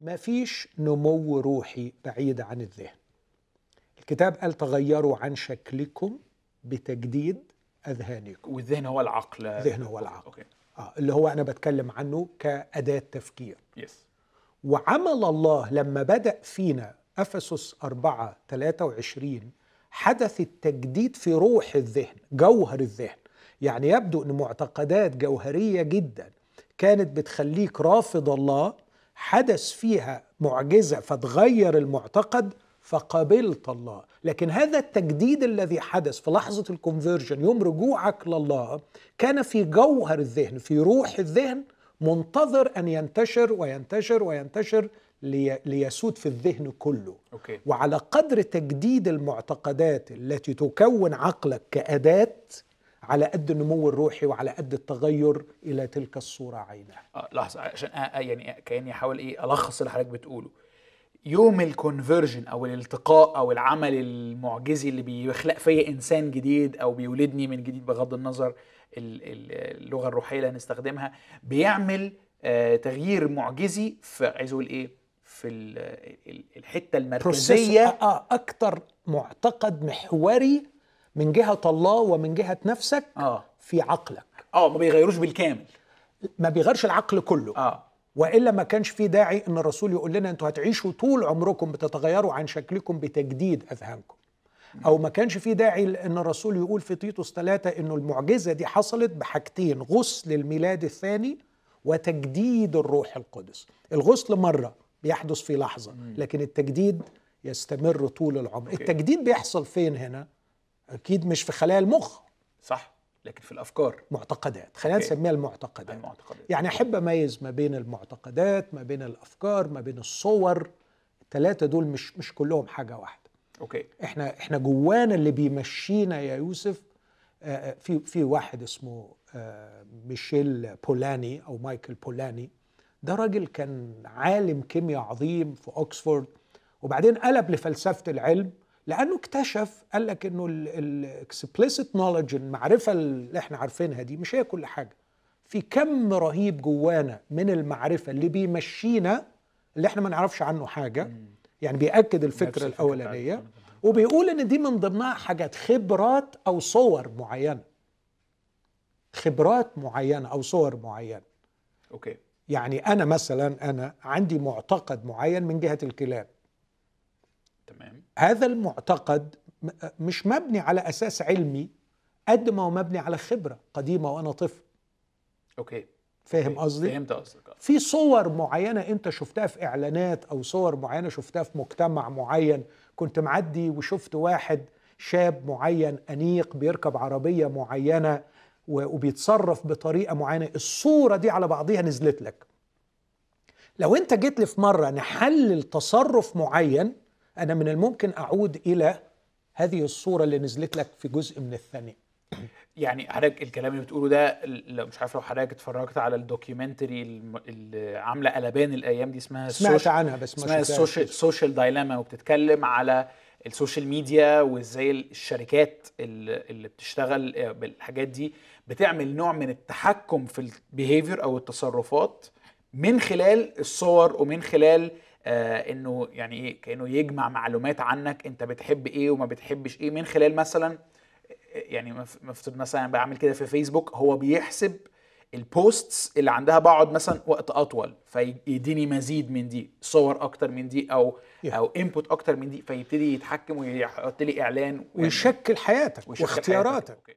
مفيش نمو روحي بعيد عن الذهن الكتاب قال تغيروا عن شكلكم بتجديد اذهانكم والذهن هو العقل الذهن هو العقل أوكي. آه اللي هو انا بتكلم عنه كاداه تفكير يس وعمل الله لما بدا فينا افسس 4 23 حدث التجديد في روح الذهن جوهر الذهن يعني يبدو ان معتقدات جوهريه جدا كانت بتخليك رافض الله حدث فيها معجزه فتغير المعتقد فقبلت الله لكن هذا التجديد الذي حدث في لحظة الكونفرجن يوم رجوعك لله كان في جوهر الذهن في روح الذهن منتظر أن ينتشر وينتشر وينتشر ليسود في الذهن كله أوكي. وعلى قدر تجديد المعتقدات التي تكون عقلك كأداة على قد النمو الروحي وعلى قد التغير الى تلك الصوره عينها آه لحظه عشان آه, آه، يعني آه، كاني احاول ايه الخص اللي حضرتك بتقوله يوم الكونفرجن او الالتقاء او العمل المعجزي اللي بيخلق فيا انسان جديد او بيولدني من جديد بغض النظر اللغه الروحيه اللي هنستخدمها بيعمل آه تغيير معجزي في عايز اقول ايه في الحته المركزيه آه،, آه اكتر معتقد محوري من جهه الله ومن جهه نفسك آه. في عقلك اه ما بيغيروش بالكامل ما بيغيرش العقل كله اه والا ما كانش في داعي ان الرسول يقول لنا انتوا هتعيشوا طول عمركم بتتغيروا عن شكلكم بتجديد اذهانكم او ما كانش في داعي ان الرسول يقول في تيتوس ثلاثة انه المعجزه دي حصلت بحاجتين غسل الميلاد الثاني وتجديد الروح القدس الغسل مره بيحدث في لحظه لكن التجديد يستمر طول العمر التجديد بيحصل فين هنا اكيد مش في خلايا المخ صح لكن في الافكار معتقدات خلينا نسميها المعتقدات المعتقدات يعني احب اميز ما بين المعتقدات ما بين الافكار ما بين الصور الثلاثه دول مش مش كلهم حاجه واحده اوكي احنا احنا جوانا اللي بيمشينا يا يوسف آه، آه، في في واحد اسمه آه، ميشيل بولاني او مايكل بولاني ده راجل كان عالم كيمياء عظيم في اوكسفورد وبعدين قلب لفلسفه العلم لانه اكتشف قال لك انه الاكسبليسيت نولج المعرفه اللي احنا عارفينها دي مش هي كل حاجه في كم رهيب جوانا من المعرفه اللي بيمشينا اللي احنا ما نعرفش عنه حاجه يعني بياكد الفكره الاولانيه وبيقول ان دي من ضمنها حاجات خبرات او صور معينه خبرات معينه او صور معينه اوكي يعني انا مثلا انا عندي معتقد معين من جهه الكلاب تمام هذا المعتقد مش مبني على اساس علمي قد ما هو مبني على خبره قديمه وانا طفل اوكي فاهم قصدي؟ فهمت قصدك آه. في صور معينه انت شفتها في اعلانات او صور معينه شفتها في مجتمع معين كنت معدي وشفت واحد شاب معين انيق بيركب عربيه معينه وبيتصرف بطريقه معينه الصوره دي على بعضها نزلت لك لو انت جيت لي في مره نحلل تصرف معين أنا من الممكن أعود إلى هذه الصورة اللي نزلت لك في جزء من الثانية يعني حضرتك الكلام اللي بتقوله ده مش عارف لو حضرتك اتفرجت على الدوكيومنتري اللي عامله قلبان الايام دي اسمها سمعت السوش... عنها بس ما اسمها السوشيال سوشيال دايلاما وبتتكلم على السوشيال ميديا وازاي الشركات اللي بتشتغل آه، بالحاجات دي بتعمل نوع من التحكم في البيهيفير او التصرفات من خلال الصور ومن خلال آه، انه يعني ايه كانه يجمع معلومات عنك انت بتحب ايه وما بتحبش ايه من خلال مثلا آه، يعني مفترض مثلا بعمل كده في فيسبوك هو بيحسب البوستس اللي عندها بقعد مثلا وقت اطول فيديني مزيد من دي صور اكتر من دي او او انبوت اكتر من دي فيبتدي يتحكم ويحط لي اعلان يعني ويشكل حياتك واختياراتك